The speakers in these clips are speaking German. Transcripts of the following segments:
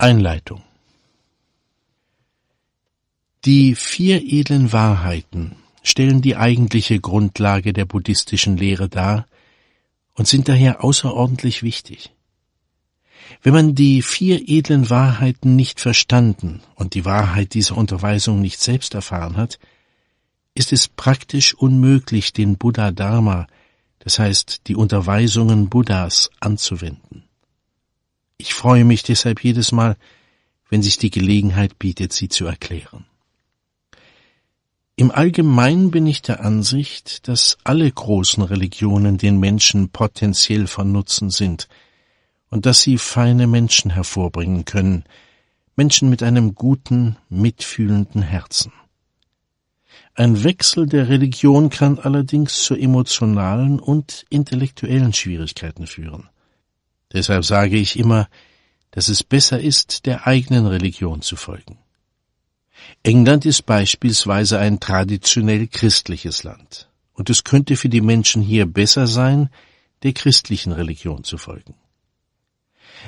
Einleitung Die vier edlen Wahrheiten stellen die eigentliche Grundlage der buddhistischen Lehre dar und sind daher außerordentlich wichtig. Wenn man die vier edlen Wahrheiten nicht verstanden und die Wahrheit dieser Unterweisung nicht selbst erfahren hat, ist es praktisch unmöglich, den Buddha Dharma, das heißt die Unterweisungen Buddhas, anzuwenden. Ich freue mich deshalb jedes Mal, wenn sich die Gelegenheit bietet, sie zu erklären. Im Allgemeinen bin ich der Ansicht, dass alle großen Religionen den Menschen potenziell von Nutzen sind und dass sie feine Menschen hervorbringen können, Menschen mit einem guten, mitfühlenden Herzen. Ein Wechsel der Religion kann allerdings zu emotionalen und intellektuellen Schwierigkeiten führen. Deshalb sage ich immer, dass es besser ist, der eigenen Religion zu folgen. England ist beispielsweise ein traditionell christliches Land, und es könnte für die Menschen hier besser sein, der christlichen Religion zu folgen.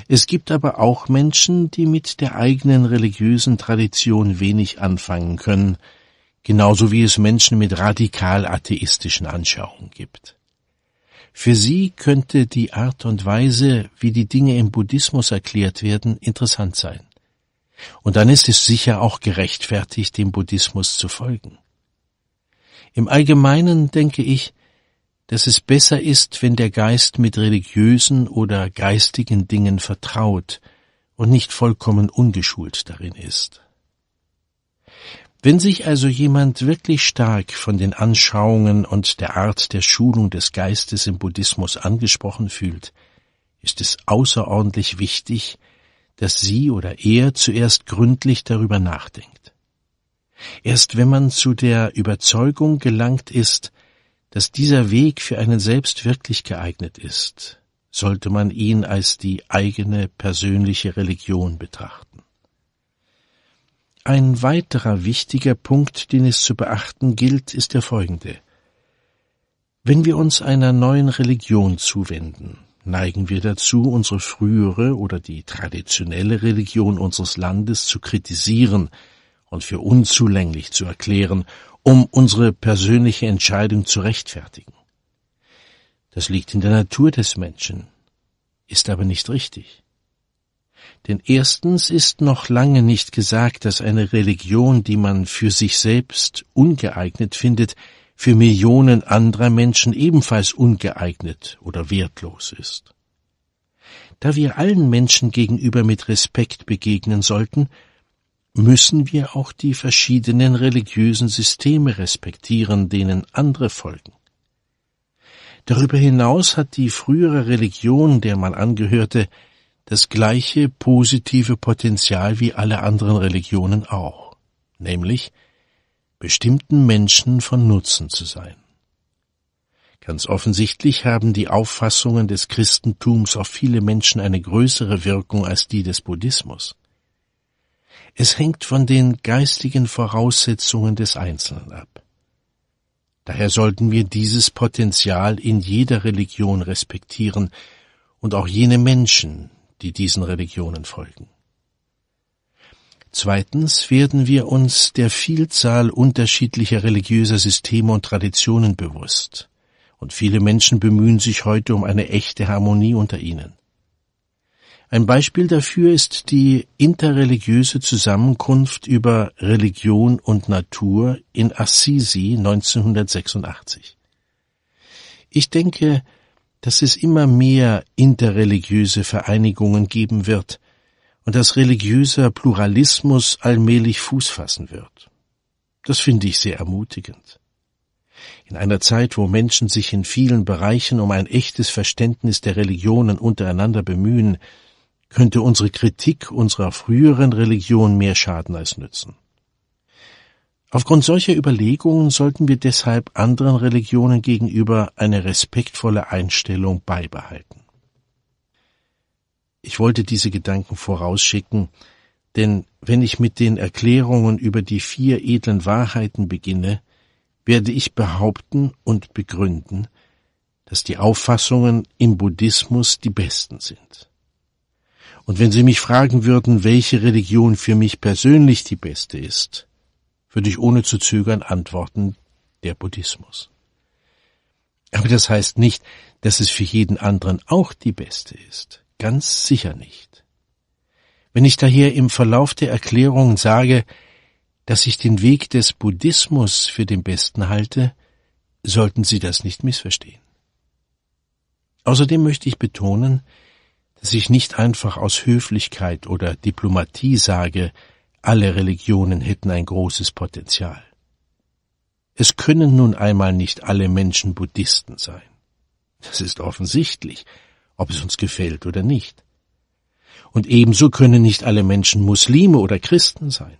Es gibt aber auch Menschen, die mit der eigenen religiösen Tradition wenig anfangen können, genauso wie es Menschen mit radikal atheistischen Anschauungen gibt. Für sie könnte die Art und Weise, wie die Dinge im Buddhismus erklärt werden, interessant sein. Und dann ist es sicher auch gerechtfertigt, dem Buddhismus zu folgen. Im Allgemeinen denke ich, dass es besser ist, wenn der Geist mit religiösen oder geistigen Dingen vertraut und nicht vollkommen ungeschult darin ist. Wenn sich also jemand wirklich stark von den Anschauungen und der Art der Schulung des Geistes im Buddhismus angesprochen fühlt, ist es außerordentlich wichtig, dass sie oder er zuerst gründlich darüber nachdenkt. Erst wenn man zu der Überzeugung gelangt ist, dass dieser Weg für einen selbst wirklich geeignet ist, sollte man ihn als die eigene persönliche Religion betrachten. Ein weiterer wichtiger Punkt, den es zu beachten gilt, ist der folgende. Wenn wir uns einer neuen Religion zuwenden, neigen wir dazu, unsere frühere oder die traditionelle Religion unseres Landes zu kritisieren und für unzulänglich zu erklären, um unsere persönliche Entscheidung zu rechtfertigen. Das liegt in der Natur des Menschen, ist aber nicht richtig. Denn erstens ist noch lange nicht gesagt, dass eine Religion, die man für sich selbst ungeeignet findet, für Millionen anderer Menschen ebenfalls ungeeignet oder wertlos ist. Da wir allen Menschen gegenüber mit Respekt begegnen sollten, müssen wir auch die verschiedenen religiösen Systeme respektieren, denen andere folgen. Darüber hinaus hat die frühere Religion, der man angehörte, das gleiche positive Potenzial wie alle anderen Religionen auch, nämlich bestimmten Menschen von Nutzen zu sein. Ganz offensichtlich haben die Auffassungen des Christentums auf viele Menschen eine größere Wirkung als die des Buddhismus. Es hängt von den geistigen Voraussetzungen des Einzelnen ab. Daher sollten wir dieses Potenzial in jeder Religion respektieren und auch jene Menschen, die diesen Religionen folgen. Zweitens werden wir uns der Vielzahl unterschiedlicher religiöser Systeme und Traditionen bewusst, und viele Menschen bemühen sich heute um eine echte Harmonie unter ihnen. Ein Beispiel dafür ist die interreligiöse Zusammenkunft über Religion und Natur in Assisi 1986. Ich denke, dass es immer mehr interreligiöse Vereinigungen geben wird und dass religiöser Pluralismus allmählich Fuß fassen wird. Das finde ich sehr ermutigend. In einer Zeit, wo Menschen sich in vielen Bereichen um ein echtes Verständnis der Religionen untereinander bemühen, könnte unsere Kritik unserer früheren Religion mehr schaden als nützen. Aufgrund solcher Überlegungen sollten wir deshalb anderen Religionen gegenüber eine respektvolle Einstellung beibehalten. Ich wollte diese Gedanken vorausschicken, denn wenn ich mit den Erklärungen über die vier edlen Wahrheiten beginne, werde ich behaupten und begründen, dass die Auffassungen im Buddhismus die besten sind. Und wenn Sie mich fragen würden, welche Religion für mich persönlich die beste ist, würde ich ohne zu zögern antworten, der Buddhismus. Aber das heißt nicht, dass es für jeden anderen auch die beste ist. Ganz sicher nicht. Wenn ich daher im Verlauf der Erklärung sage, dass ich den Weg des Buddhismus für den besten halte, sollten Sie das nicht missverstehen. Außerdem möchte ich betonen, dass ich nicht einfach aus Höflichkeit oder Diplomatie sage, alle Religionen hätten ein großes Potenzial. Es können nun einmal nicht alle Menschen Buddhisten sein. Das ist offensichtlich, ob es uns gefällt oder nicht. Und ebenso können nicht alle Menschen Muslime oder Christen sein.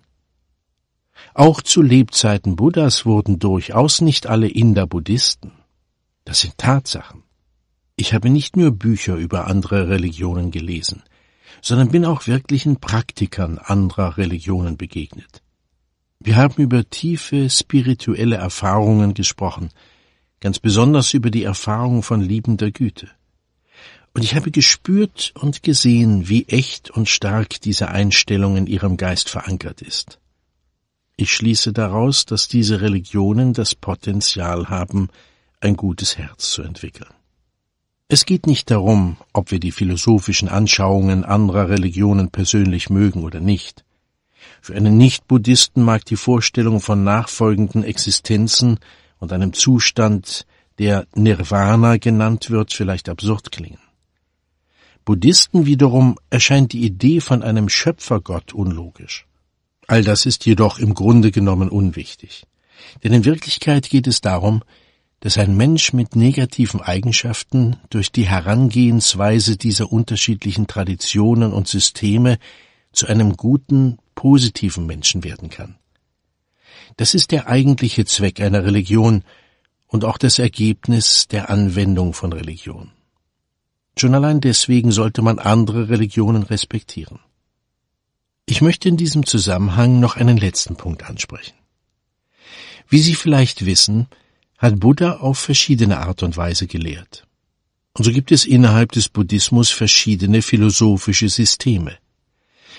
Auch zu Lebzeiten Buddhas wurden durchaus nicht alle Inder Buddhisten. Das sind Tatsachen. Ich habe nicht nur Bücher über andere Religionen gelesen, sondern bin auch wirklichen Praktikern anderer Religionen begegnet. Wir haben über tiefe spirituelle Erfahrungen gesprochen, ganz besonders über die Erfahrung von liebender Güte. Und ich habe gespürt und gesehen, wie echt und stark diese Einstellung in ihrem Geist verankert ist. Ich schließe daraus, dass diese Religionen das Potenzial haben, ein gutes Herz zu entwickeln. Es geht nicht darum, ob wir die philosophischen Anschauungen anderer Religionen persönlich mögen oder nicht. Für einen Nicht-Buddhisten mag die Vorstellung von nachfolgenden Existenzen und einem Zustand, der Nirvana genannt wird, vielleicht absurd klingen. Buddhisten wiederum erscheint die Idee von einem Schöpfergott unlogisch. All das ist jedoch im Grunde genommen unwichtig. Denn in Wirklichkeit geht es darum, dass ein Mensch mit negativen Eigenschaften durch die Herangehensweise dieser unterschiedlichen Traditionen und Systeme zu einem guten, positiven Menschen werden kann. Das ist der eigentliche Zweck einer Religion und auch das Ergebnis der Anwendung von Religion. Schon allein deswegen sollte man andere Religionen respektieren. Ich möchte in diesem Zusammenhang noch einen letzten Punkt ansprechen. Wie Sie vielleicht wissen, hat Buddha auf verschiedene Art und Weise gelehrt. Und so gibt es innerhalb des Buddhismus verschiedene philosophische Systeme,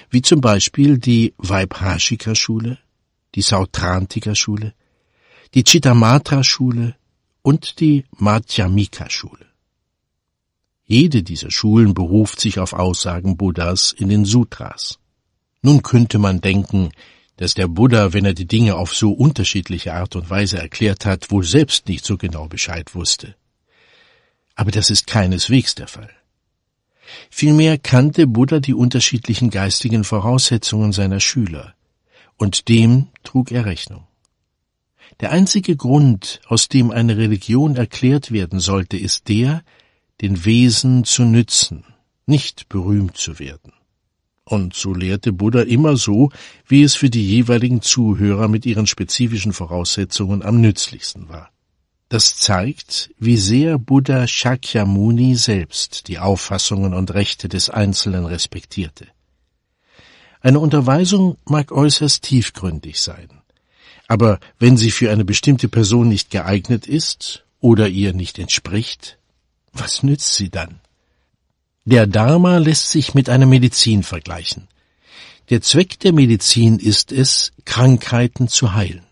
wie zum Beispiel die Vaibhashika-Schule, die Sautrantika-Schule, die Chittamatra-Schule und die Madhyamika-Schule. Jede dieser Schulen beruft sich auf Aussagen Buddhas in den Sutras. Nun könnte man denken, dass der Buddha, wenn er die Dinge auf so unterschiedliche Art und Weise erklärt hat, wohl selbst nicht so genau Bescheid wusste. Aber das ist keineswegs der Fall. Vielmehr kannte Buddha die unterschiedlichen geistigen Voraussetzungen seiner Schüler, und dem trug er Rechnung. Der einzige Grund, aus dem eine Religion erklärt werden sollte, ist der, den Wesen zu nützen, nicht berühmt zu werden. Und so lehrte Buddha immer so, wie es für die jeweiligen Zuhörer mit ihren spezifischen Voraussetzungen am nützlichsten war. Das zeigt, wie sehr Buddha Shakyamuni selbst die Auffassungen und Rechte des Einzelnen respektierte. Eine Unterweisung mag äußerst tiefgründig sein, aber wenn sie für eine bestimmte Person nicht geeignet ist oder ihr nicht entspricht, was nützt sie dann? Der Dharma lässt sich mit einer Medizin vergleichen. Der Zweck der Medizin ist es, Krankheiten zu heilen.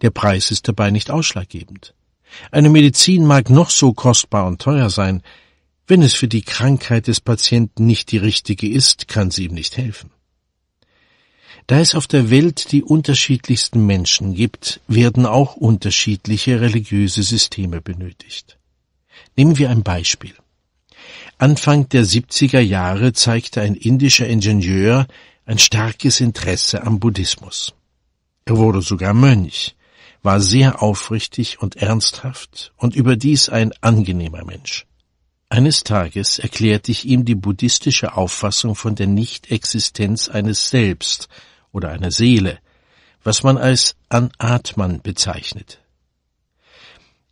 Der Preis ist dabei nicht ausschlaggebend. Eine Medizin mag noch so kostbar und teuer sein, wenn es für die Krankheit des Patienten nicht die richtige ist, kann sie ihm nicht helfen. Da es auf der Welt die unterschiedlichsten Menschen gibt, werden auch unterschiedliche religiöse Systeme benötigt. Nehmen wir ein Beispiel. Anfang der 70er Jahre zeigte ein indischer Ingenieur ein starkes Interesse am Buddhismus. Er wurde sogar Mönch, war sehr aufrichtig und ernsthaft und überdies ein angenehmer Mensch. Eines Tages erklärte ich ihm die buddhistische Auffassung von der Nichtexistenz eines Selbst oder einer Seele, was man als Anatman bezeichnet.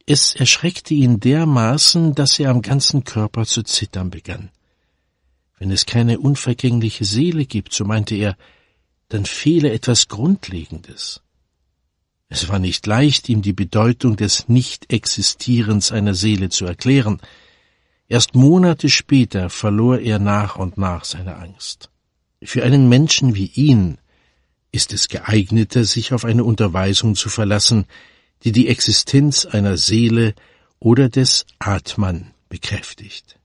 Es erschreckte ihn dermaßen, dass er am ganzen Körper zu zittern begann. Wenn es keine unvergängliche Seele gibt, so meinte er, dann fehle etwas Grundlegendes. Es war nicht leicht, ihm die Bedeutung des Nicht-Existierens einer Seele zu erklären. Erst Monate später verlor er nach und nach seine Angst. Für einen Menschen wie ihn ist es geeigneter, sich auf eine Unterweisung zu verlassen, die die Existenz einer Seele oder des Atman bekräftigt.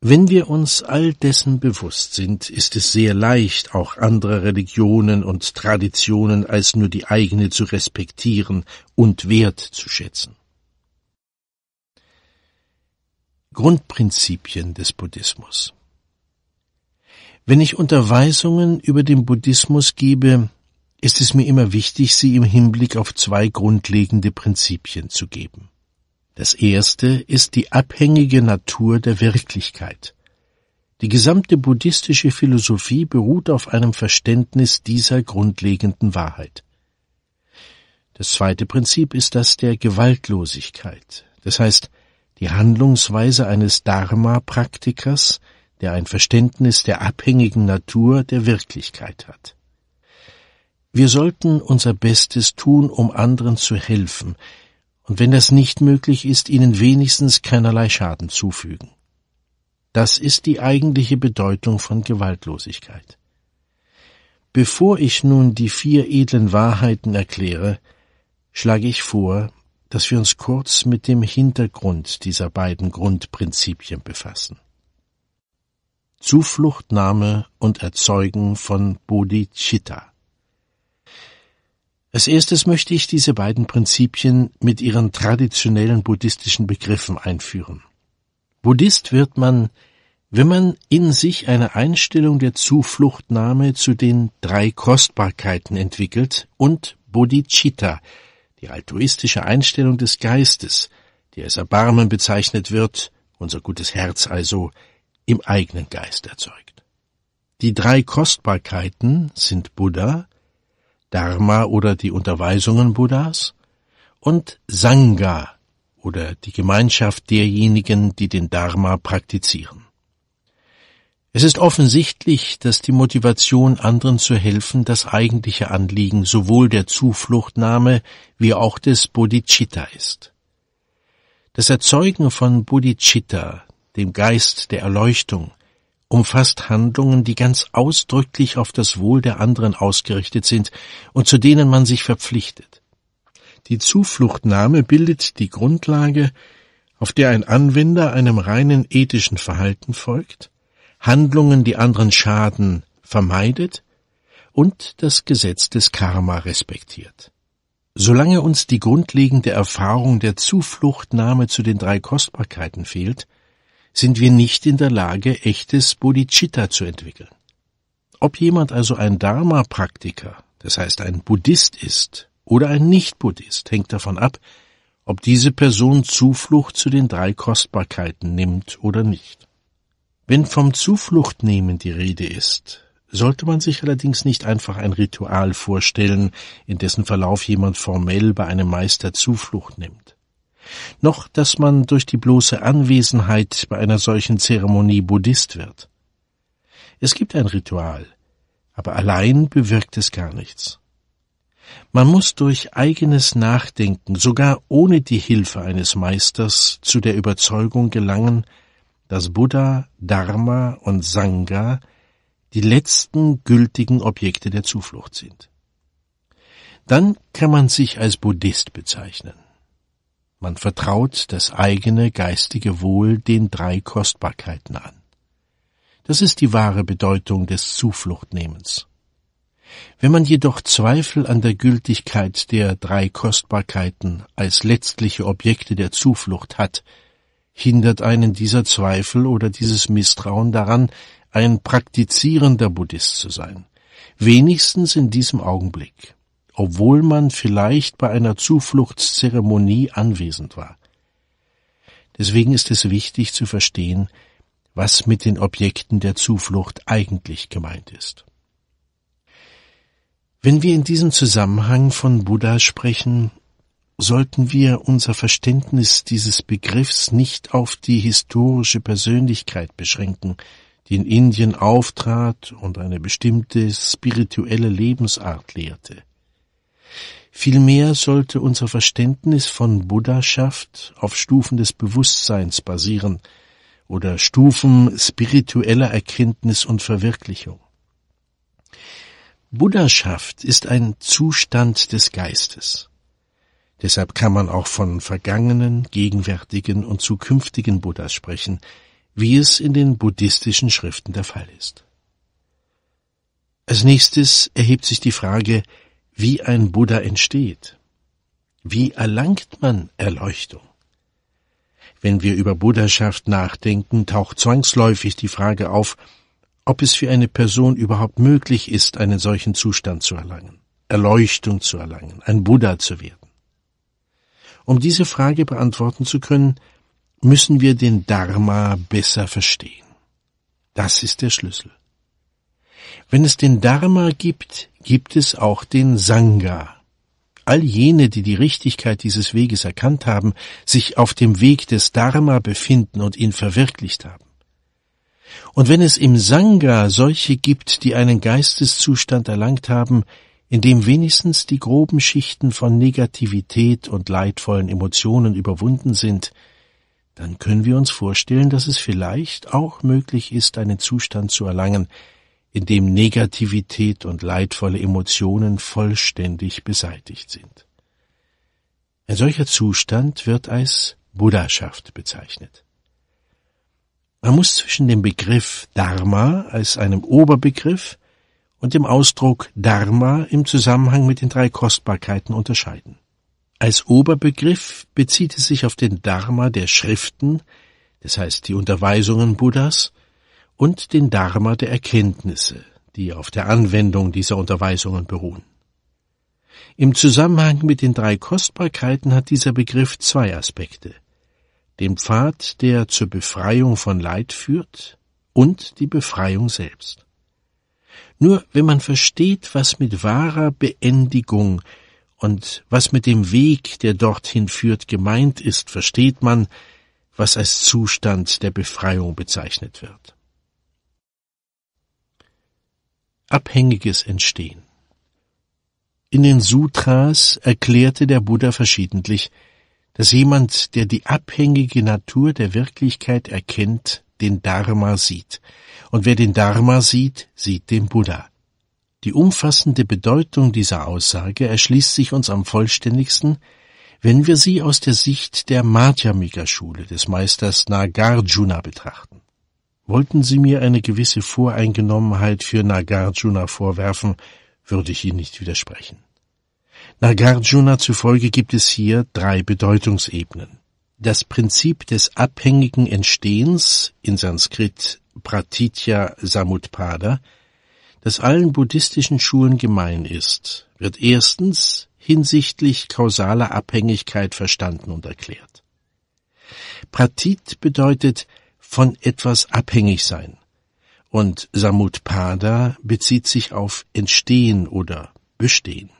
Wenn wir uns all dessen bewusst sind, ist es sehr leicht, auch andere Religionen und Traditionen als nur die eigene zu respektieren und wert zu schätzen. Grundprinzipien des Buddhismus Wenn ich Unterweisungen über den Buddhismus gebe, ist es mir immer wichtig, sie im Hinblick auf zwei grundlegende Prinzipien zu geben. Das erste ist die abhängige Natur der Wirklichkeit. Die gesamte buddhistische Philosophie beruht auf einem Verständnis dieser grundlegenden Wahrheit. Das zweite Prinzip ist das der Gewaltlosigkeit, das heißt die Handlungsweise eines Dharma-Praktikers, der ein Verständnis der abhängigen Natur der Wirklichkeit hat. Wir sollten unser Bestes tun, um anderen zu helfen, und wenn das nicht möglich ist, ihnen wenigstens keinerlei Schaden zufügen. Das ist die eigentliche Bedeutung von Gewaltlosigkeit. Bevor ich nun die vier edlen Wahrheiten erkläre, schlage ich vor, dass wir uns kurz mit dem Hintergrund dieser beiden Grundprinzipien befassen. Zufluchtnahme und Erzeugen von Bodhicitta. Als erstes möchte ich diese beiden Prinzipien mit ihren traditionellen buddhistischen Begriffen einführen. Buddhist wird man, wenn man in sich eine Einstellung der Zufluchtnahme zu den drei Kostbarkeiten entwickelt und Bodhicitta, die altruistische Einstellung des Geistes, die als Erbarmen bezeichnet wird, unser gutes Herz also, im eigenen Geist erzeugt. Die drei Kostbarkeiten sind Buddha, Dharma oder die Unterweisungen Buddhas und Sangha oder die Gemeinschaft derjenigen, die den Dharma praktizieren. Es ist offensichtlich, dass die Motivation, anderen zu helfen, das eigentliche Anliegen sowohl der Zufluchtnahme wie auch des Bodhicitta ist. Das Erzeugen von Bodhicitta, dem Geist der Erleuchtung, umfasst Handlungen, die ganz ausdrücklich auf das Wohl der anderen ausgerichtet sind und zu denen man sich verpflichtet. Die Zufluchtnahme bildet die Grundlage, auf der ein Anwender einem reinen ethischen Verhalten folgt, Handlungen, die anderen schaden, vermeidet und das Gesetz des Karma respektiert. Solange uns die grundlegende Erfahrung der Zufluchtnahme zu den drei Kostbarkeiten fehlt, sind wir nicht in der Lage, echtes Bodhicitta zu entwickeln. Ob jemand also ein Dharma-Praktiker, das heißt ein Buddhist ist, oder ein Nicht-Buddhist, hängt davon ab, ob diese Person Zuflucht zu den drei Kostbarkeiten nimmt oder nicht. Wenn vom Zufluchtnehmen die Rede ist, sollte man sich allerdings nicht einfach ein Ritual vorstellen, in dessen Verlauf jemand formell bei einem Meister Zuflucht nimmt noch dass man durch die bloße Anwesenheit bei einer solchen Zeremonie Buddhist wird. Es gibt ein Ritual, aber allein bewirkt es gar nichts. Man muss durch eigenes Nachdenken, sogar ohne die Hilfe eines Meisters, zu der Überzeugung gelangen, dass Buddha, Dharma und Sangha die letzten gültigen Objekte der Zuflucht sind. Dann kann man sich als Buddhist bezeichnen. Man vertraut das eigene geistige Wohl den drei Kostbarkeiten an. Das ist die wahre Bedeutung des Zufluchtnehmens. Wenn man jedoch Zweifel an der Gültigkeit der drei Kostbarkeiten als letztliche Objekte der Zuflucht hat, hindert einen dieser Zweifel oder dieses Misstrauen daran, ein praktizierender Buddhist zu sein, wenigstens in diesem Augenblick obwohl man vielleicht bei einer Zufluchtszeremonie anwesend war. Deswegen ist es wichtig zu verstehen, was mit den Objekten der Zuflucht eigentlich gemeint ist. Wenn wir in diesem Zusammenhang von Buddha sprechen, sollten wir unser Verständnis dieses Begriffs nicht auf die historische Persönlichkeit beschränken, die in Indien auftrat und eine bestimmte spirituelle Lebensart lehrte. Vielmehr sollte unser Verständnis von Buddhaschaft auf Stufen des Bewusstseins basieren oder Stufen spiritueller Erkenntnis und Verwirklichung. Buddhaschaft ist ein Zustand des Geistes. Deshalb kann man auch von vergangenen, gegenwärtigen und zukünftigen Buddhas sprechen, wie es in den buddhistischen Schriften der Fall ist. Als nächstes erhebt sich die Frage, wie ein Buddha entsteht. Wie erlangt man Erleuchtung? Wenn wir über Buddhaschaft nachdenken, taucht zwangsläufig die Frage auf, ob es für eine Person überhaupt möglich ist, einen solchen Zustand zu erlangen, Erleuchtung zu erlangen, ein Buddha zu werden. Um diese Frage beantworten zu können, müssen wir den Dharma besser verstehen. Das ist der Schlüssel. Wenn es den Dharma gibt, gibt es auch den Sangha. All jene, die die Richtigkeit dieses Weges erkannt haben, sich auf dem Weg des Dharma befinden und ihn verwirklicht haben. Und wenn es im Sangha solche gibt, die einen Geisteszustand erlangt haben, in dem wenigstens die groben Schichten von Negativität und leidvollen Emotionen überwunden sind, dann können wir uns vorstellen, dass es vielleicht auch möglich ist, einen Zustand zu erlangen, in dem Negativität und leidvolle Emotionen vollständig beseitigt sind. Ein solcher Zustand wird als Buddhaschaft bezeichnet. Man muss zwischen dem Begriff Dharma als einem Oberbegriff und dem Ausdruck Dharma im Zusammenhang mit den drei Kostbarkeiten unterscheiden. Als Oberbegriff bezieht es sich auf den Dharma der Schriften, das heißt die Unterweisungen Buddhas, und den Dharma der Erkenntnisse, die auf der Anwendung dieser Unterweisungen beruhen. Im Zusammenhang mit den drei Kostbarkeiten hat dieser Begriff zwei Aspekte. Den Pfad, der zur Befreiung von Leid führt, und die Befreiung selbst. Nur wenn man versteht, was mit wahrer Beendigung und was mit dem Weg, der dorthin führt, gemeint ist, versteht man, was als Zustand der Befreiung bezeichnet wird. Abhängiges entstehen. In den Sutras erklärte der Buddha verschiedentlich, dass jemand, der die abhängige Natur der Wirklichkeit erkennt, den Dharma sieht, und wer den Dharma sieht, sieht den Buddha. Die umfassende Bedeutung dieser Aussage erschließt sich uns am vollständigsten, wenn wir sie aus der Sicht der Madhyamika-Schule des Meisters Nagarjuna betrachten. Wollten Sie mir eine gewisse Voreingenommenheit für Nagarjuna vorwerfen, würde ich Ihnen nicht widersprechen. Nagarjuna zufolge gibt es hier drei Bedeutungsebenen. Das Prinzip des abhängigen Entstehens, in Sanskrit Pratitya Samutpada, das allen buddhistischen Schulen gemein ist, wird erstens hinsichtlich kausaler Abhängigkeit verstanden und erklärt. Pratit bedeutet von etwas abhängig sein. Und Samutpada bezieht sich auf Entstehen oder Bestehen.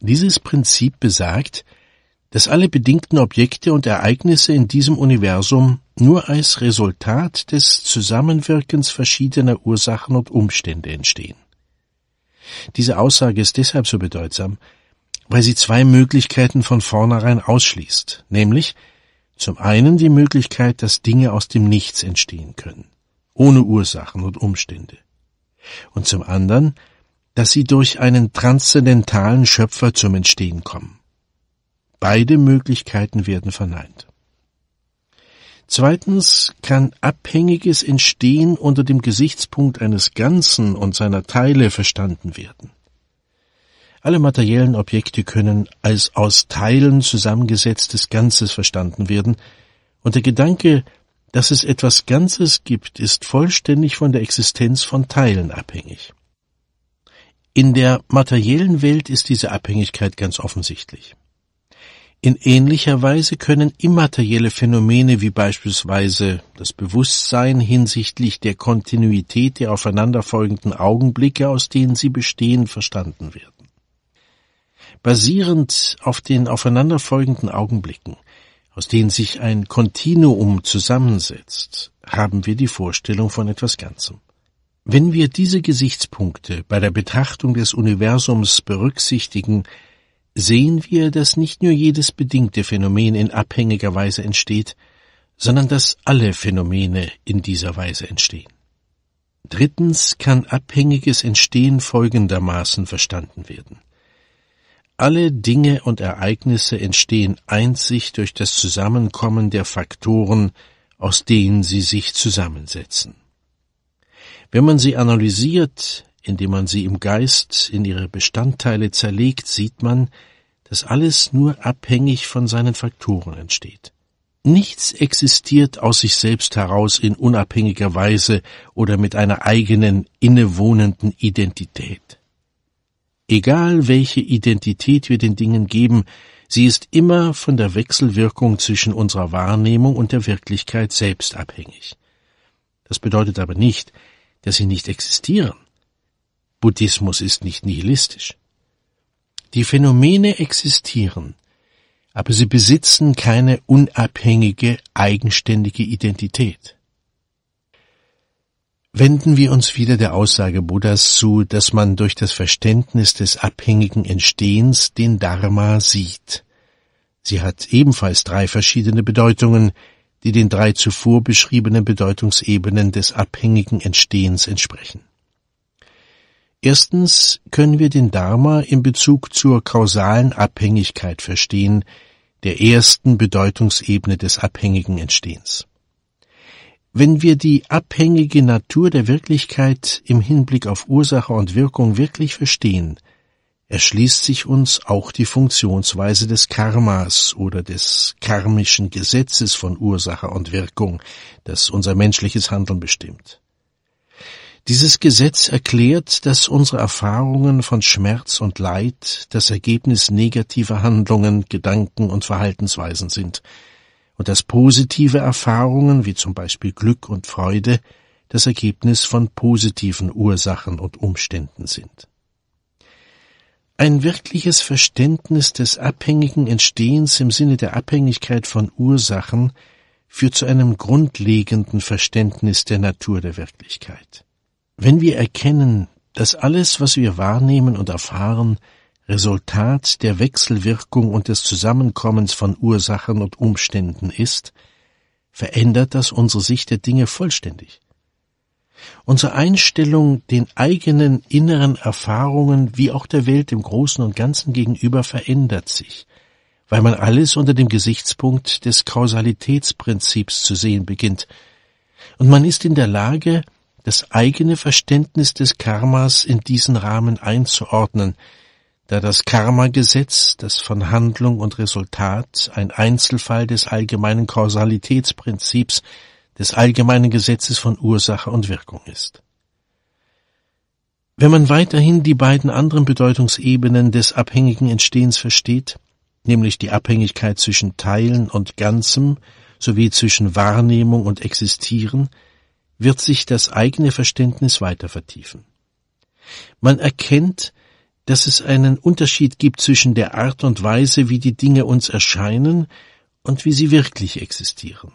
Dieses Prinzip besagt, dass alle bedingten Objekte und Ereignisse in diesem Universum nur als Resultat des Zusammenwirkens verschiedener Ursachen und Umstände entstehen. Diese Aussage ist deshalb so bedeutsam, weil sie zwei Möglichkeiten von vornherein ausschließt, nämlich, zum einen die Möglichkeit, dass Dinge aus dem Nichts entstehen können, ohne Ursachen und Umstände. Und zum anderen, dass sie durch einen transzendentalen Schöpfer zum Entstehen kommen. Beide Möglichkeiten werden verneint. Zweitens kann Abhängiges Entstehen unter dem Gesichtspunkt eines Ganzen und seiner Teile verstanden werden. Alle materiellen Objekte können als aus Teilen zusammengesetztes Ganzes verstanden werden, und der Gedanke, dass es etwas Ganzes gibt, ist vollständig von der Existenz von Teilen abhängig. In der materiellen Welt ist diese Abhängigkeit ganz offensichtlich. In ähnlicher Weise können immaterielle Phänomene wie beispielsweise das Bewusstsein hinsichtlich der Kontinuität der aufeinanderfolgenden Augenblicke, aus denen sie bestehen, verstanden werden basierend auf den aufeinanderfolgenden Augenblicken, aus denen sich ein Kontinuum zusammensetzt, haben wir die Vorstellung von etwas Ganzem. Wenn wir diese Gesichtspunkte bei der Betrachtung des Universums berücksichtigen, sehen wir, dass nicht nur jedes bedingte Phänomen in abhängiger Weise entsteht, sondern dass alle Phänomene in dieser Weise entstehen. Drittens kann abhängiges Entstehen folgendermaßen verstanden werden. Alle Dinge und Ereignisse entstehen einzig durch das Zusammenkommen der Faktoren, aus denen sie sich zusammensetzen. Wenn man sie analysiert, indem man sie im Geist in ihre Bestandteile zerlegt, sieht man, dass alles nur abhängig von seinen Faktoren entsteht. Nichts existiert aus sich selbst heraus in unabhängiger Weise oder mit einer eigenen innewohnenden Identität. Egal welche Identität wir den Dingen geben, sie ist immer von der Wechselwirkung zwischen unserer Wahrnehmung und der Wirklichkeit selbst abhängig. Das bedeutet aber nicht, dass sie nicht existieren. Buddhismus ist nicht nihilistisch. Die Phänomene existieren, aber sie besitzen keine unabhängige, eigenständige Identität wenden wir uns wieder der Aussage Buddhas zu, dass man durch das Verständnis des abhängigen Entstehens den Dharma sieht. Sie hat ebenfalls drei verschiedene Bedeutungen, die den drei zuvor beschriebenen Bedeutungsebenen des abhängigen Entstehens entsprechen. Erstens können wir den Dharma in Bezug zur kausalen Abhängigkeit verstehen, der ersten Bedeutungsebene des abhängigen Entstehens. Wenn wir die abhängige Natur der Wirklichkeit im Hinblick auf Ursache und Wirkung wirklich verstehen, erschließt sich uns auch die Funktionsweise des Karmas oder des karmischen Gesetzes von Ursache und Wirkung, das unser menschliches Handeln bestimmt. Dieses Gesetz erklärt, dass unsere Erfahrungen von Schmerz und Leid das Ergebnis negativer Handlungen, Gedanken und Verhaltensweisen sind, und dass positive Erfahrungen wie zum Beispiel Glück und Freude das Ergebnis von positiven Ursachen und Umständen sind. Ein wirkliches Verständnis des abhängigen Entstehens im Sinne der Abhängigkeit von Ursachen führt zu einem grundlegenden Verständnis der Natur der Wirklichkeit. Wenn wir erkennen, dass alles, was wir wahrnehmen und erfahren, Resultat der Wechselwirkung und des Zusammenkommens von Ursachen und Umständen ist, verändert das unsere Sicht der Dinge vollständig. Unsere Einstellung den eigenen inneren Erfahrungen wie auch der Welt im Großen und Ganzen gegenüber verändert sich, weil man alles unter dem Gesichtspunkt des Kausalitätsprinzips zu sehen beginnt, und man ist in der Lage, das eigene Verständnis des Karmas in diesen Rahmen einzuordnen, da das Karma-Gesetz, das von Handlung und Resultat ein Einzelfall des allgemeinen Kausalitätsprinzips, des allgemeinen Gesetzes von Ursache und Wirkung ist. Wenn man weiterhin die beiden anderen Bedeutungsebenen des abhängigen Entstehens versteht, nämlich die Abhängigkeit zwischen Teilen und Ganzem sowie zwischen Wahrnehmung und Existieren, wird sich das eigene Verständnis weiter vertiefen. Man erkennt, dass es einen Unterschied gibt zwischen der Art und Weise, wie die Dinge uns erscheinen und wie sie wirklich existieren.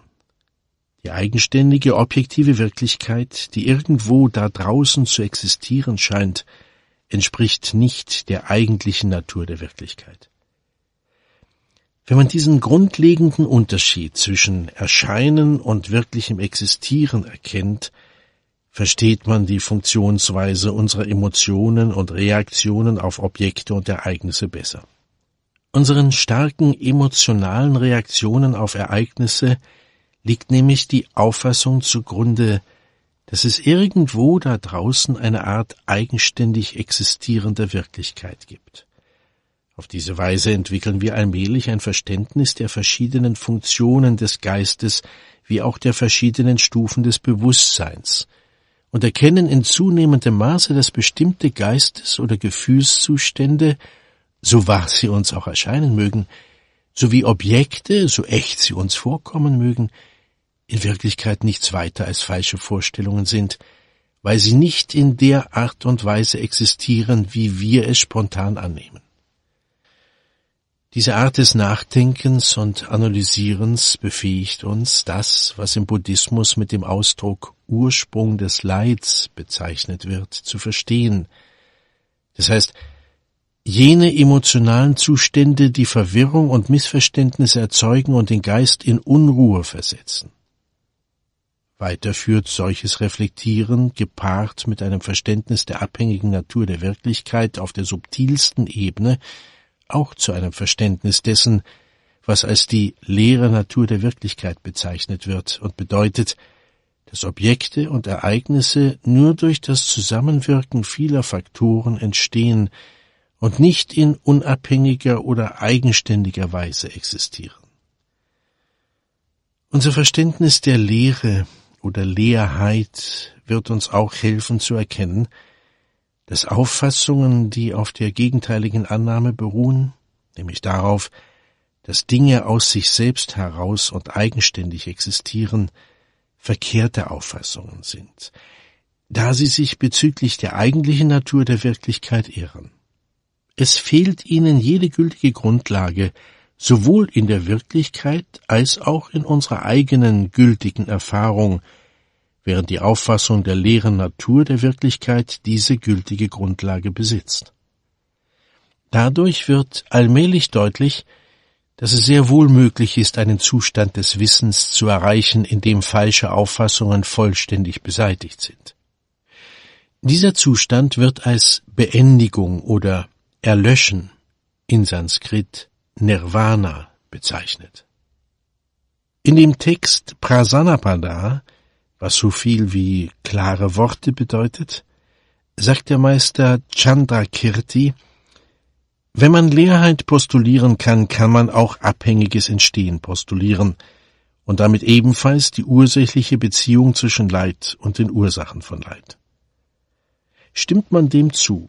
Die eigenständige, objektive Wirklichkeit, die irgendwo da draußen zu existieren scheint, entspricht nicht der eigentlichen Natur der Wirklichkeit. Wenn man diesen grundlegenden Unterschied zwischen Erscheinen und wirklichem Existieren erkennt, versteht man die Funktionsweise unserer Emotionen und Reaktionen auf Objekte und Ereignisse besser. Unseren starken emotionalen Reaktionen auf Ereignisse liegt nämlich die Auffassung zugrunde, dass es irgendwo da draußen eine Art eigenständig existierender Wirklichkeit gibt. Auf diese Weise entwickeln wir allmählich ein Verständnis der verschiedenen Funktionen des Geistes wie auch der verschiedenen Stufen des Bewusstseins, und erkennen in zunehmendem Maße, dass bestimmte Geistes- oder Gefühlszustände, so wahr sie uns auch erscheinen mögen, sowie Objekte, so echt sie uns vorkommen mögen, in Wirklichkeit nichts weiter als falsche Vorstellungen sind, weil sie nicht in der Art und Weise existieren, wie wir es spontan annehmen. Diese Art des Nachdenkens und Analysierens befähigt uns, das, was im Buddhismus mit dem Ausdruck Ursprung des Leids bezeichnet wird, zu verstehen. Das heißt, jene emotionalen Zustände, die Verwirrung und Missverständnisse erzeugen und den Geist in Unruhe versetzen. Weiter führt solches Reflektieren, gepaart mit einem Verständnis der abhängigen Natur der Wirklichkeit auf der subtilsten Ebene, auch zu einem Verständnis dessen, was als die leere Natur der Wirklichkeit bezeichnet wird und bedeutet, dass Objekte und Ereignisse nur durch das Zusammenwirken vieler Faktoren entstehen und nicht in unabhängiger oder eigenständiger Weise existieren. Unser Verständnis der Lehre oder Leerheit wird uns auch helfen zu erkennen, dass Auffassungen, die auf der gegenteiligen Annahme beruhen, nämlich darauf, dass Dinge aus sich selbst heraus und eigenständig existieren, verkehrte Auffassungen sind, da sie sich bezüglich der eigentlichen Natur der Wirklichkeit irren. Es fehlt ihnen jede gültige Grundlage, sowohl in der Wirklichkeit als auch in unserer eigenen gültigen Erfahrung, während die Auffassung der leeren Natur der Wirklichkeit diese gültige Grundlage besitzt. Dadurch wird allmählich deutlich, dass es sehr wohl möglich ist, einen Zustand des Wissens zu erreichen, in dem falsche Auffassungen vollständig beseitigt sind. Dieser Zustand wird als Beendigung oder Erlöschen in Sanskrit Nirvana bezeichnet. In dem Text Prasanapada, was so viel wie klare Worte bedeutet, sagt der Meister Chandrakirti, wenn man Leerheit postulieren kann, kann man auch abhängiges Entstehen postulieren und damit ebenfalls die ursächliche Beziehung zwischen Leid und den Ursachen von Leid. Stimmt man dem zu,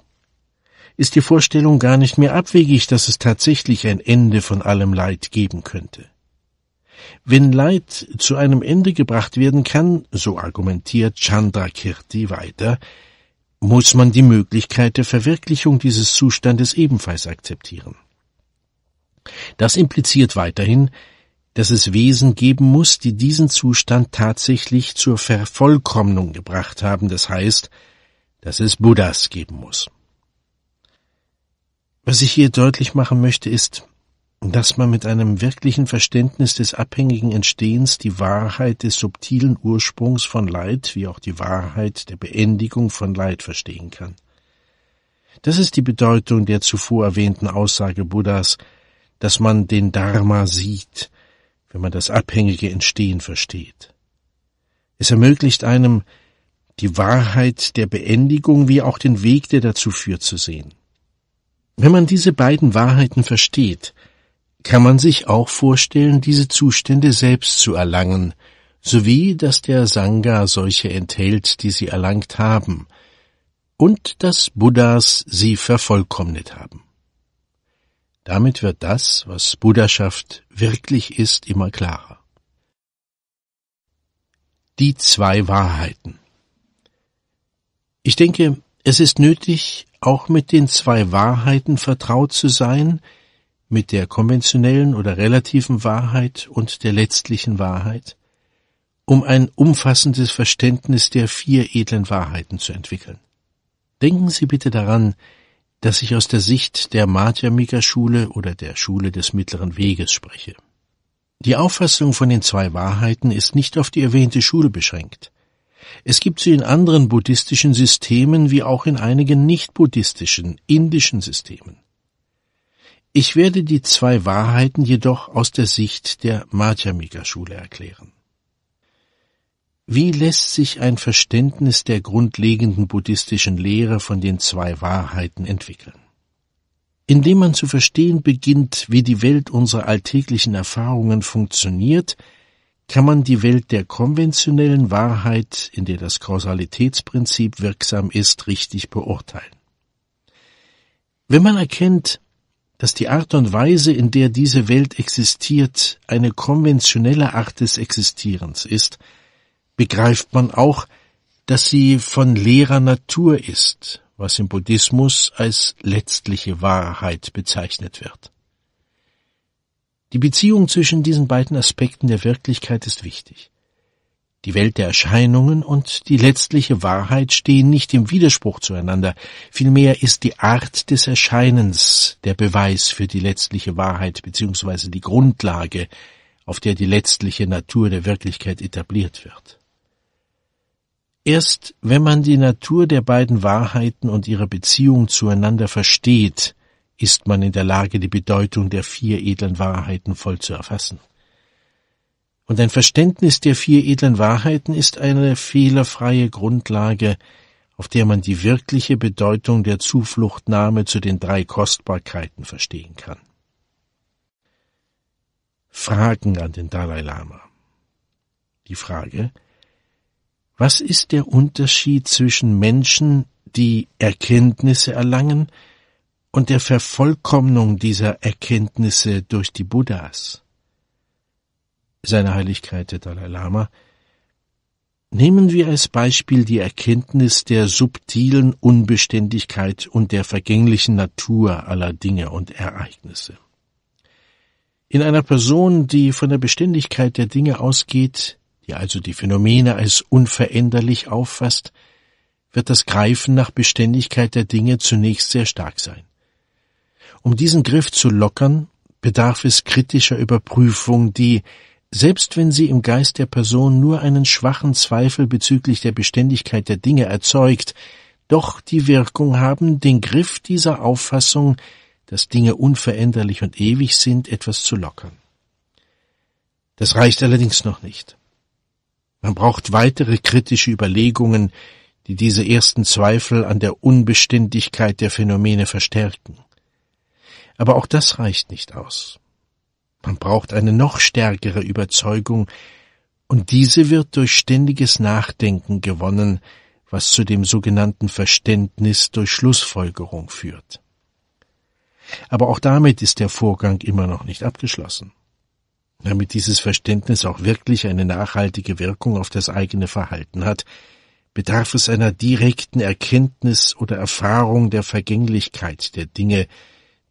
ist die Vorstellung gar nicht mehr abwegig, dass es tatsächlich ein Ende von allem Leid geben könnte. Wenn Leid zu einem Ende gebracht werden kann, so argumentiert Chandrakirti weiter, muss man die Möglichkeit der Verwirklichung dieses Zustandes ebenfalls akzeptieren. Das impliziert weiterhin, dass es Wesen geben muss, die diesen Zustand tatsächlich zur Vervollkommnung gebracht haben, das heißt, dass es Buddhas geben muss. Was ich hier deutlich machen möchte, ist, dass man mit einem wirklichen Verständnis des abhängigen Entstehens die Wahrheit des subtilen Ursprungs von Leid wie auch die Wahrheit der Beendigung von Leid verstehen kann. Das ist die Bedeutung der zuvor erwähnten Aussage Buddhas, dass man den Dharma sieht, wenn man das abhängige Entstehen versteht. Es ermöglicht einem, die Wahrheit der Beendigung wie auch den Weg, der dazu führt, zu sehen. Wenn man diese beiden Wahrheiten versteht, kann man sich auch vorstellen, diese Zustände selbst zu erlangen, sowie dass der Sangha solche enthält, die sie erlangt haben, und dass Buddhas sie vervollkommnet haben. Damit wird das, was Buddhaschaft wirklich ist, immer klarer. Die zwei Wahrheiten. Ich denke, es ist nötig, auch mit den zwei Wahrheiten vertraut zu sein, mit der konventionellen oder relativen Wahrheit und der letztlichen Wahrheit, um ein umfassendes Verständnis der vier edlen Wahrheiten zu entwickeln. Denken Sie bitte daran, dass ich aus der Sicht der Madhyamika-Schule oder der Schule des mittleren Weges spreche. Die Auffassung von den zwei Wahrheiten ist nicht auf die erwähnte Schule beschränkt. Es gibt sie in anderen buddhistischen Systemen wie auch in einigen nicht-buddhistischen indischen Systemen. Ich werde die zwei Wahrheiten jedoch aus der Sicht der Madhyamika-Schule erklären. Wie lässt sich ein Verständnis der grundlegenden buddhistischen Lehre von den zwei Wahrheiten entwickeln? Indem man zu verstehen beginnt, wie die Welt unserer alltäglichen Erfahrungen funktioniert, kann man die Welt der konventionellen Wahrheit, in der das Kausalitätsprinzip wirksam ist, richtig beurteilen. Wenn man erkennt, dass die Art und Weise, in der diese Welt existiert, eine konventionelle Art des Existierens ist, begreift man auch, dass sie von leerer Natur ist, was im Buddhismus als letztliche Wahrheit bezeichnet wird. Die Beziehung zwischen diesen beiden Aspekten der Wirklichkeit ist wichtig. Die Welt der Erscheinungen und die letztliche Wahrheit stehen nicht im Widerspruch zueinander, vielmehr ist die Art des Erscheinens der Beweis für die letztliche Wahrheit bzw. die Grundlage, auf der die letztliche Natur der Wirklichkeit etabliert wird. Erst wenn man die Natur der beiden Wahrheiten und ihre Beziehung zueinander versteht, ist man in der Lage, die Bedeutung der vier edlen Wahrheiten voll zu erfassen. Und ein Verständnis der vier edlen Wahrheiten ist eine fehlerfreie Grundlage, auf der man die wirkliche Bedeutung der Zufluchtnahme zu den drei Kostbarkeiten verstehen kann. Fragen an den Dalai Lama. Die Frage, was ist der Unterschied zwischen Menschen, die Erkenntnisse erlangen, und der Vervollkommnung dieser Erkenntnisse durch die Buddhas? Seine Heiligkeit der Dalai Lama, Nehmen wir als Beispiel die Erkenntnis der subtilen Unbeständigkeit und der vergänglichen Natur aller Dinge und Ereignisse. In einer Person, die von der Beständigkeit der Dinge ausgeht, die also die Phänomene als unveränderlich auffasst, wird das Greifen nach Beständigkeit der Dinge zunächst sehr stark sein. Um diesen Griff zu lockern, bedarf es kritischer Überprüfung, die selbst wenn sie im Geist der Person nur einen schwachen Zweifel bezüglich der Beständigkeit der Dinge erzeugt, doch die Wirkung haben, den Griff dieser Auffassung, dass Dinge unveränderlich und ewig sind, etwas zu lockern. Das reicht allerdings noch nicht. Man braucht weitere kritische Überlegungen, die diese ersten Zweifel an der Unbeständigkeit der Phänomene verstärken. Aber auch das reicht nicht aus. Man braucht eine noch stärkere Überzeugung, und diese wird durch ständiges Nachdenken gewonnen, was zu dem sogenannten Verständnis durch Schlussfolgerung führt. Aber auch damit ist der Vorgang immer noch nicht abgeschlossen. Damit dieses Verständnis auch wirklich eine nachhaltige Wirkung auf das eigene Verhalten hat, bedarf es einer direkten Erkenntnis oder Erfahrung der Vergänglichkeit der Dinge,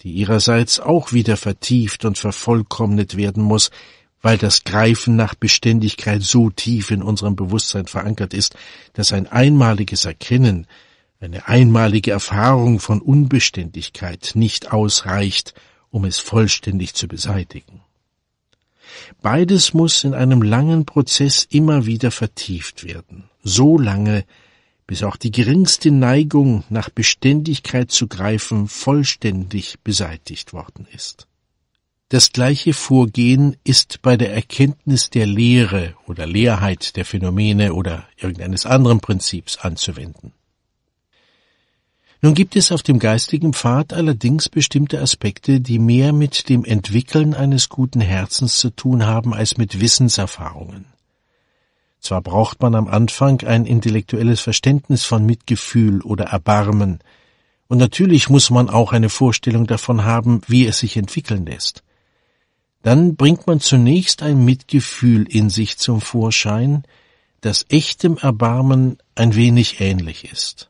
die ihrerseits auch wieder vertieft und vervollkommnet werden muss, weil das Greifen nach Beständigkeit so tief in unserem Bewusstsein verankert ist, dass ein einmaliges Erkennen, eine einmalige Erfahrung von Unbeständigkeit nicht ausreicht, um es vollständig zu beseitigen. Beides muss in einem langen Prozess immer wieder vertieft werden, so lange, bis auch die geringste Neigung nach Beständigkeit zu greifen vollständig beseitigt worden ist. Das gleiche Vorgehen ist bei der Erkenntnis der Lehre oder Leerheit der Phänomene oder irgendeines anderen Prinzips anzuwenden. Nun gibt es auf dem geistigen Pfad allerdings bestimmte Aspekte, die mehr mit dem Entwickeln eines guten Herzens zu tun haben als mit Wissenserfahrungen. Zwar braucht man am Anfang ein intellektuelles Verständnis von Mitgefühl oder Erbarmen, und natürlich muss man auch eine Vorstellung davon haben, wie es sich entwickeln lässt. Dann bringt man zunächst ein Mitgefühl in sich zum Vorschein, das echtem Erbarmen ein wenig ähnlich ist.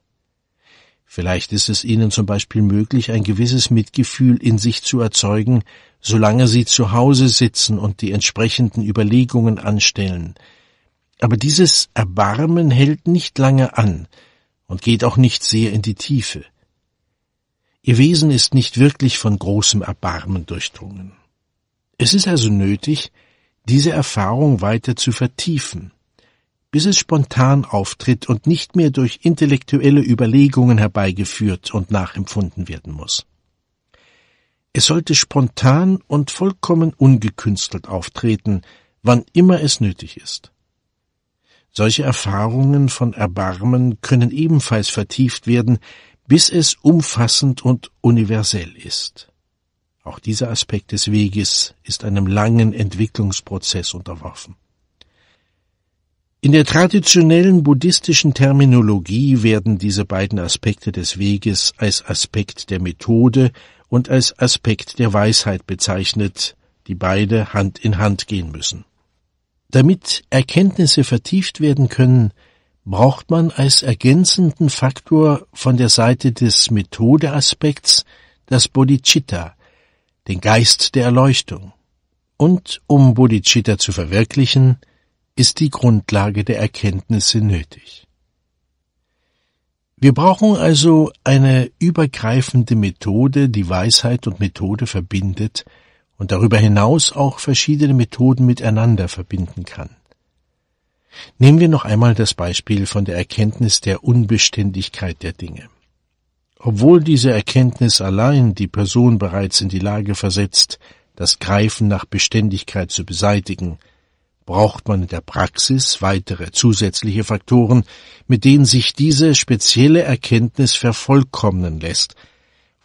Vielleicht ist es ihnen zum Beispiel möglich, ein gewisses Mitgefühl in sich zu erzeugen, solange sie zu Hause sitzen und die entsprechenden Überlegungen anstellen, aber dieses Erbarmen hält nicht lange an und geht auch nicht sehr in die Tiefe. Ihr Wesen ist nicht wirklich von großem Erbarmen durchdrungen. Es ist also nötig, diese Erfahrung weiter zu vertiefen, bis es spontan auftritt und nicht mehr durch intellektuelle Überlegungen herbeigeführt und nachempfunden werden muss. Es sollte spontan und vollkommen ungekünstelt auftreten, wann immer es nötig ist. Solche Erfahrungen von Erbarmen können ebenfalls vertieft werden, bis es umfassend und universell ist. Auch dieser Aspekt des Weges ist einem langen Entwicklungsprozess unterworfen. In der traditionellen buddhistischen Terminologie werden diese beiden Aspekte des Weges als Aspekt der Methode und als Aspekt der Weisheit bezeichnet, die beide Hand in Hand gehen müssen. Damit Erkenntnisse vertieft werden können, braucht man als ergänzenden Faktor von der Seite des Methodeaspekts das Bodhicitta, den Geist der Erleuchtung. Und um Bodhicitta zu verwirklichen, ist die Grundlage der Erkenntnisse nötig. Wir brauchen also eine übergreifende Methode, die Weisheit und Methode verbindet, und darüber hinaus auch verschiedene Methoden miteinander verbinden kann. Nehmen wir noch einmal das Beispiel von der Erkenntnis der Unbeständigkeit der Dinge. Obwohl diese Erkenntnis allein die Person bereits in die Lage versetzt, das Greifen nach Beständigkeit zu beseitigen, braucht man in der Praxis weitere zusätzliche Faktoren, mit denen sich diese spezielle Erkenntnis vervollkommnen lässt –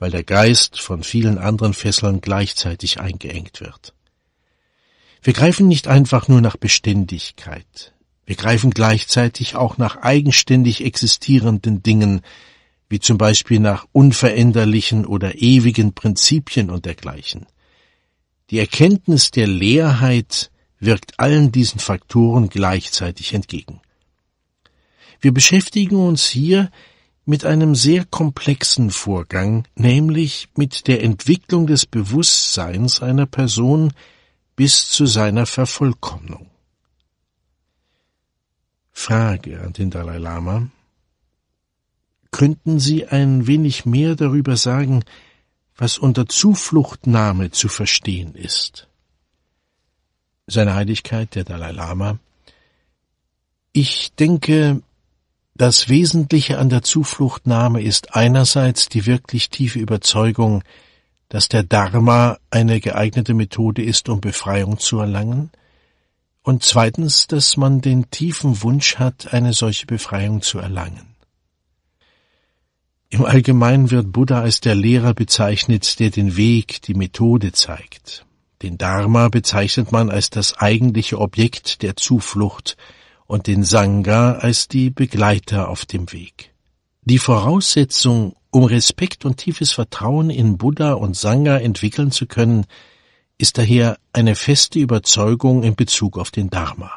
weil der Geist von vielen anderen Fesseln gleichzeitig eingeengt wird. Wir greifen nicht einfach nur nach Beständigkeit, wir greifen gleichzeitig auch nach eigenständig existierenden Dingen, wie zum Beispiel nach unveränderlichen oder ewigen Prinzipien und dergleichen. Die Erkenntnis der Leerheit wirkt allen diesen Faktoren gleichzeitig entgegen. Wir beschäftigen uns hier mit einem sehr komplexen Vorgang, nämlich mit der Entwicklung des Bewusstseins einer Person bis zu seiner Vervollkommnung. Frage an den Dalai Lama Könnten Sie ein wenig mehr darüber sagen, was unter Zufluchtnahme zu verstehen ist? Seine Heiligkeit, der Dalai Lama Ich denke, das Wesentliche an der Zufluchtnahme ist einerseits die wirklich tiefe Überzeugung, dass der Dharma eine geeignete Methode ist, um Befreiung zu erlangen, und zweitens, dass man den tiefen Wunsch hat, eine solche Befreiung zu erlangen. Im Allgemeinen wird Buddha als der Lehrer bezeichnet, der den Weg, die Methode zeigt. Den Dharma bezeichnet man als das eigentliche Objekt der Zuflucht, und den Sangha als die Begleiter auf dem Weg. Die Voraussetzung, um Respekt und tiefes Vertrauen in Buddha und Sangha entwickeln zu können, ist daher eine feste Überzeugung in Bezug auf den Dharma.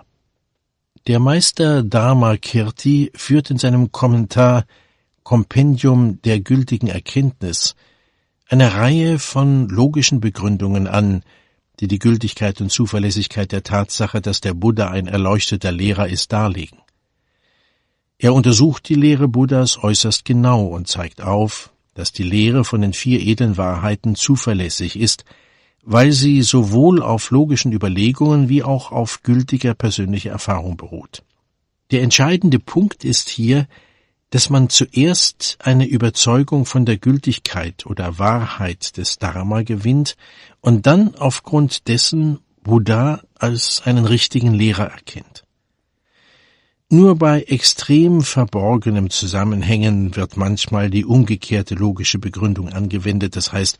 Der Meister Dharmakirti führt in seinem Kommentar Kompendium der gültigen Erkenntnis eine Reihe von logischen Begründungen an, die die Gültigkeit und Zuverlässigkeit der Tatsache, dass der Buddha ein erleuchteter Lehrer ist, darlegen. Er untersucht die Lehre Buddhas äußerst genau und zeigt auf, dass die Lehre von den vier edlen Wahrheiten zuverlässig ist, weil sie sowohl auf logischen Überlegungen wie auch auf gültiger persönlicher Erfahrung beruht. Der entscheidende Punkt ist hier, dass man zuerst eine Überzeugung von der Gültigkeit oder Wahrheit des Dharma gewinnt und dann aufgrund dessen Buddha als einen richtigen Lehrer erkennt. Nur bei extrem verborgenem Zusammenhängen wird manchmal die umgekehrte logische Begründung angewendet, das heißt,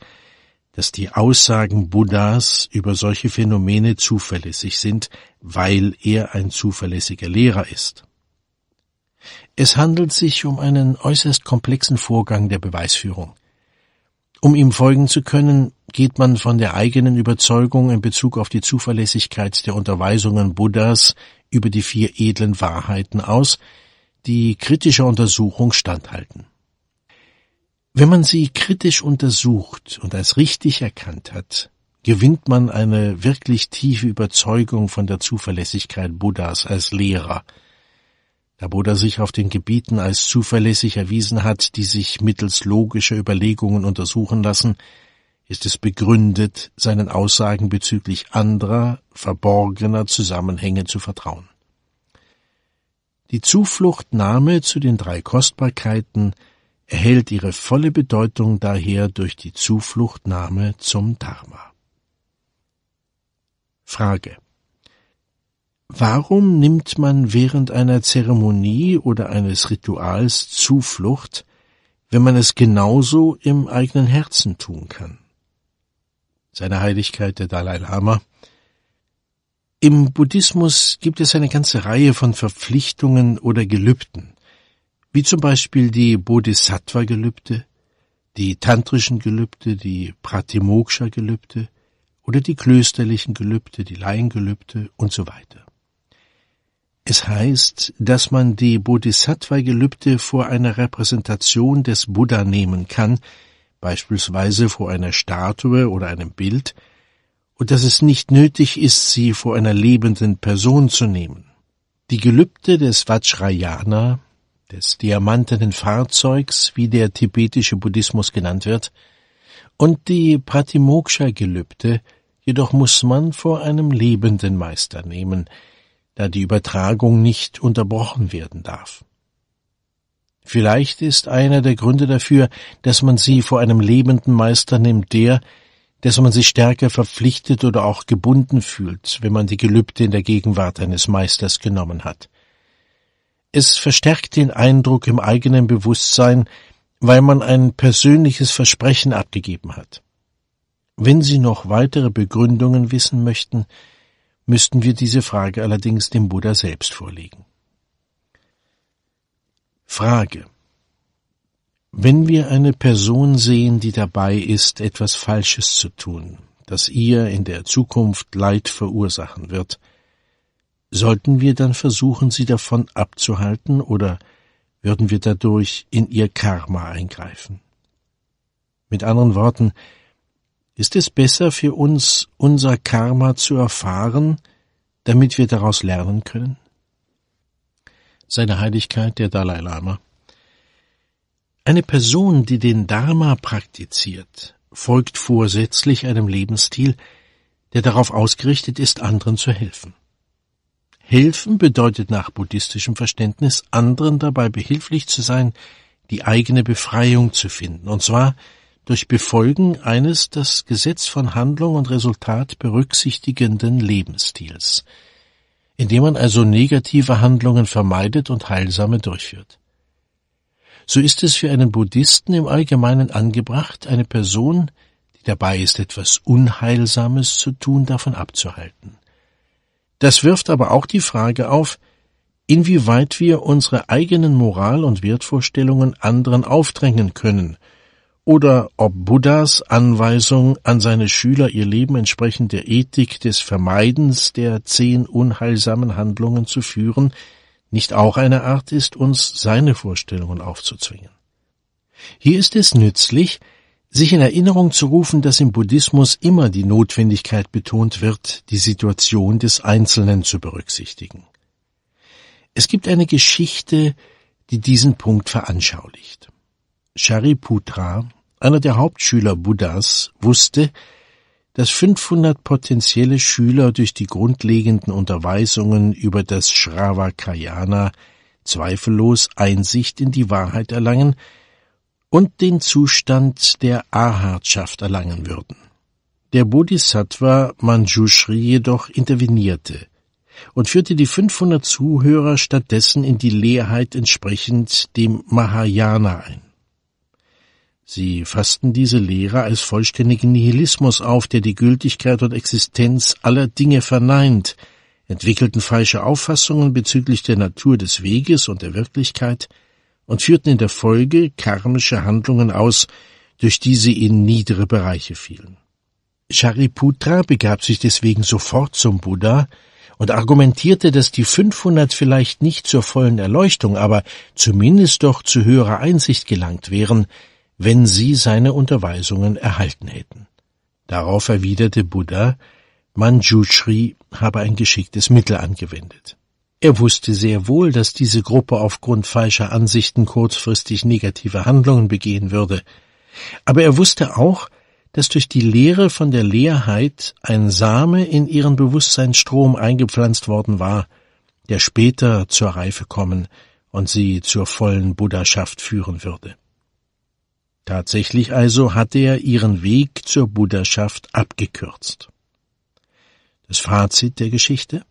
dass die Aussagen Buddhas über solche Phänomene zuverlässig sind, weil er ein zuverlässiger Lehrer ist. Es handelt sich um einen äußerst komplexen Vorgang der Beweisführung. Um ihm folgen zu können, geht man von der eigenen Überzeugung in Bezug auf die Zuverlässigkeit der Unterweisungen Buddhas über die vier edlen Wahrheiten aus, die kritischer Untersuchung standhalten. Wenn man sie kritisch untersucht und als richtig erkannt hat, gewinnt man eine wirklich tiefe Überzeugung von der Zuverlässigkeit Buddhas als Lehrer – da Buddha sich auf den Gebieten als zuverlässig erwiesen hat, die sich mittels logischer Überlegungen untersuchen lassen, ist es begründet, seinen Aussagen bezüglich anderer, verborgener Zusammenhänge zu vertrauen. Die Zufluchtnahme zu den drei Kostbarkeiten erhält ihre volle Bedeutung daher durch die Zufluchtnahme zum Dharma. Frage Warum nimmt man während einer Zeremonie oder eines Rituals Zuflucht, wenn man es genauso im eigenen Herzen tun kann? Seine Heiligkeit der Dalai Lama. Im Buddhismus gibt es eine ganze Reihe von Verpflichtungen oder Gelübden, wie zum Beispiel die Bodhisattva-Gelübde, die tantrischen Gelübde, die Pratimoksha-Gelübde oder die klösterlichen Gelübde, die Laiengelübde und so weiter. Es heißt, dass man die Bodhisattva-Gelübde vor einer Repräsentation des Buddha nehmen kann, beispielsweise vor einer Statue oder einem Bild, und dass es nicht nötig ist, sie vor einer lebenden Person zu nehmen. Die Gelübde des Vajrayana, des diamantenen Fahrzeugs, wie der tibetische Buddhismus genannt wird, und die Pratimoksha-Gelübde jedoch muss man vor einem lebenden Meister nehmen, da die Übertragung nicht unterbrochen werden darf. Vielleicht ist einer der Gründe dafür, dass man sie vor einem lebenden Meister nimmt, der, dass man sich stärker verpflichtet oder auch gebunden fühlt, wenn man die Gelübde in der Gegenwart eines Meisters genommen hat. Es verstärkt den Eindruck im eigenen Bewusstsein, weil man ein persönliches Versprechen abgegeben hat. Wenn Sie noch weitere Begründungen wissen möchten, müssten wir diese Frage allerdings dem Buddha selbst vorlegen. Frage. Wenn wir eine Person sehen, die dabei ist, etwas Falsches zu tun, das ihr in der Zukunft Leid verursachen wird, sollten wir dann versuchen, sie davon abzuhalten oder würden wir dadurch in ihr Karma eingreifen? Mit anderen Worten, ist es besser für uns, unser Karma zu erfahren, damit wir daraus lernen können? Seine Heiligkeit der Dalai Lama. Eine Person, die den Dharma praktiziert, folgt vorsätzlich einem Lebensstil, der darauf ausgerichtet ist, anderen zu helfen. Helfen bedeutet nach buddhistischem Verständnis, anderen dabei behilflich zu sein, die eigene Befreiung zu finden, und zwar durch Befolgen eines das Gesetz von Handlung und Resultat berücksichtigenden Lebensstils, indem man also negative Handlungen vermeidet und heilsame durchführt. So ist es für einen Buddhisten im Allgemeinen angebracht, eine Person, die dabei ist, etwas Unheilsames zu tun, davon abzuhalten. Das wirft aber auch die Frage auf, inwieweit wir unsere eigenen Moral und Wertvorstellungen anderen aufdrängen können oder ob Buddhas Anweisung an seine Schüler ihr Leben entsprechend der Ethik des Vermeidens der zehn unheilsamen Handlungen zu führen, nicht auch eine Art ist, uns seine Vorstellungen aufzuzwingen. Hier ist es nützlich, sich in Erinnerung zu rufen, dass im Buddhismus immer die Notwendigkeit betont wird, die Situation des Einzelnen zu berücksichtigen. Es gibt eine Geschichte, die diesen Punkt veranschaulicht. Shariputra einer der Hauptschüler Buddhas, wusste, dass 500 potenzielle Schüler durch die grundlegenden Unterweisungen über das Shravakayana zweifellos Einsicht in die Wahrheit erlangen und den Zustand der Ahartschaft erlangen würden. Der Bodhisattva Manjushri jedoch intervenierte und führte die 500 Zuhörer stattdessen in die Leerheit entsprechend dem Mahayana ein. Sie fassten diese Lehre als vollständigen Nihilismus auf, der die Gültigkeit und Existenz aller Dinge verneint, entwickelten falsche Auffassungen bezüglich der Natur des Weges und der Wirklichkeit und führten in der Folge karmische Handlungen aus, durch die sie in niedere Bereiche fielen. Shariputra begab sich deswegen sofort zum Buddha und argumentierte, dass die 500 vielleicht nicht zur vollen Erleuchtung, aber zumindest doch zu höherer Einsicht gelangt wären, wenn sie seine Unterweisungen erhalten hätten. Darauf erwiderte Buddha, Manjushri habe ein geschicktes Mittel angewendet. Er wusste sehr wohl, dass diese Gruppe aufgrund falscher Ansichten kurzfristig negative Handlungen begehen würde, aber er wusste auch, dass durch die Lehre von der Leerheit ein Same in ihren Bewusstseinsstrom eingepflanzt worden war, der später zur Reife kommen und sie zur vollen Buddhaschaft führen würde. Tatsächlich also hatte er ihren Weg zur Buddhaschaft abgekürzt. Das Fazit der Geschichte?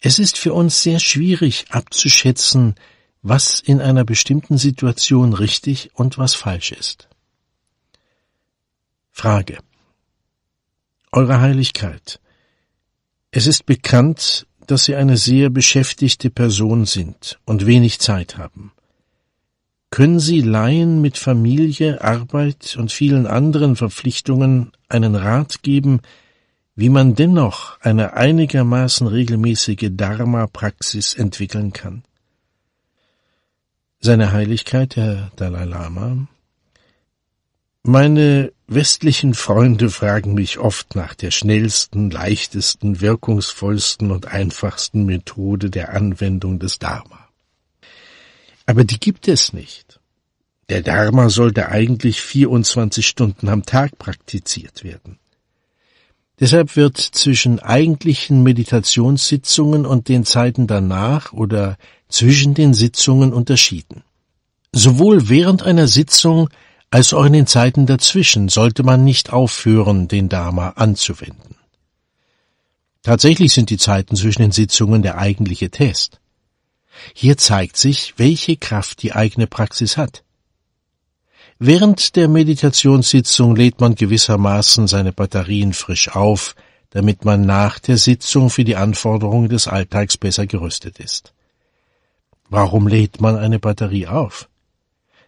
Es ist für uns sehr schwierig abzuschätzen, was in einer bestimmten Situation richtig und was falsch ist. Frage. Eure Heiligkeit. Es ist bekannt, dass Sie eine sehr beschäftigte Person sind und wenig Zeit haben. Können Sie Laien mit Familie, Arbeit und vielen anderen Verpflichtungen einen Rat geben, wie man dennoch eine einigermaßen regelmäßige Dharma-Praxis entwickeln kann? Seine Heiligkeit, Herr Dalai Lama, meine westlichen Freunde fragen mich oft nach der schnellsten, leichtesten, wirkungsvollsten und einfachsten Methode der Anwendung des Dharma. Aber die gibt es nicht. Der Dharma sollte eigentlich 24 Stunden am Tag praktiziert werden. Deshalb wird zwischen eigentlichen Meditationssitzungen und den Zeiten danach oder zwischen den Sitzungen unterschieden. Sowohl während einer Sitzung als auch in den Zeiten dazwischen sollte man nicht aufhören, den Dharma anzuwenden. Tatsächlich sind die Zeiten zwischen den Sitzungen der eigentliche Test. Hier zeigt sich, welche Kraft die eigene Praxis hat. Während der Meditationssitzung lädt man gewissermaßen seine Batterien frisch auf, damit man nach der Sitzung für die Anforderungen des Alltags besser gerüstet ist. Warum lädt man eine Batterie auf?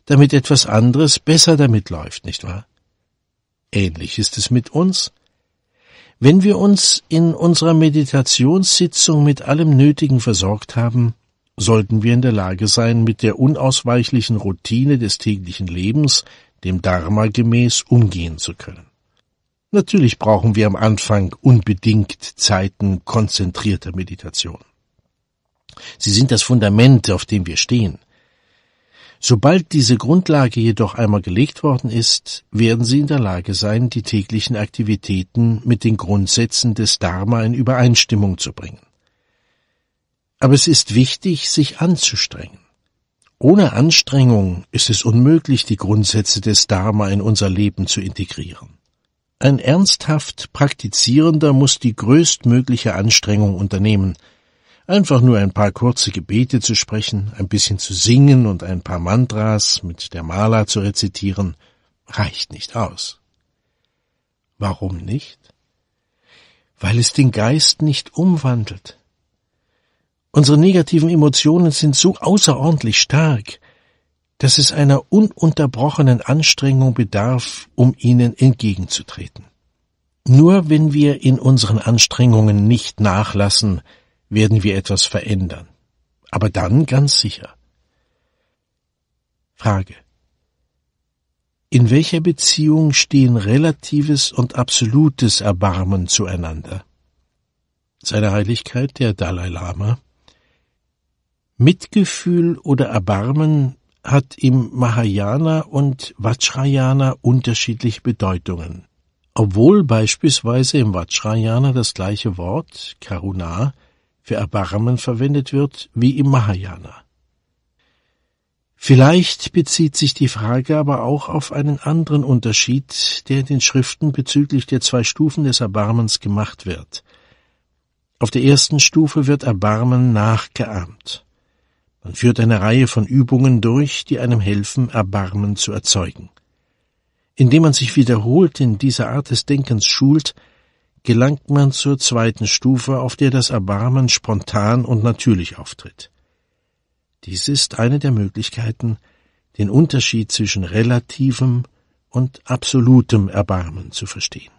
Damit etwas anderes besser damit läuft, nicht wahr? Ähnlich ist es mit uns. Wenn wir uns in unserer Meditationssitzung mit allem Nötigen versorgt haben, sollten wir in der Lage sein, mit der unausweichlichen Routine des täglichen Lebens, dem Dharma gemäß, umgehen zu können. Natürlich brauchen wir am Anfang unbedingt Zeiten konzentrierter Meditation. Sie sind das Fundament, auf dem wir stehen. Sobald diese Grundlage jedoch einmal gelegt worden ist, werden Sie in der Lage sein, die täglichen Aktivitäten mit den Grundsätzen des Dharma in Übereinstimmung zu bringen. Aber es ist wichtig, sich anzustrengen. Ohne Anstrengung ist es unmöglich, die Grundsätze des Dharma in unser Leben zu integrieren. Ein ernsthaft Praktizierender muss die größtmögliche Anstrengung unternehmen, einfach nur ein paar kurze Gebete zu sprechen, ein bisschen zu singen und ein paar Mantras mit der Mala zu rezitieren, reicht nicht aus. Warum nicht? Weil es den Geist nicht umwandelt. Unsere negativen Emotionen sind so außerordentlich stark, dass es einer ununterbrochenen Anstrengung bedarf, um ihnen entgegenzutreten. Nur wenn wir in unseren Anstrengungen nicht nachlassen, werden wir etwas verändern. Aber dann ganz sicher. Frage. In welcher Beziehung stehen relatives und absolutes Erbarmen zueinander? Seine Heiligkeit, der Dalai Lama, Mitgefühl oder Erbarmen hat im Mahayana und Vajrayana unterschiedliche Bedeutungen. Obwohl beispielsweise im Vajrayana das gleiche Wort, Karuna, für Erbarmen verwendet wird wie im Mahayana. Vielleicht bezieht sich die Frage aber auch auf einen anderen Unterschied, der in den Schriften bezüglich der zwei Stufen des Erbarmens gemacht wird. Auf der ersten Stufe wird Erbarmen nachgeahmt. Man führt eine Reihe von Übungen durch, die einem helfen, Erbarmen zu erzeugen. Indem man sich wiederholt in dieser Art des Denkens schult, gelangt man zur zweiten Stufe, auf der das Erbarmen spontan und natürlich auftritt. Dies ist eine der Möglichkeiten, den Unterschied zwischen relativem und absolutem Erbarmen zu verstehen.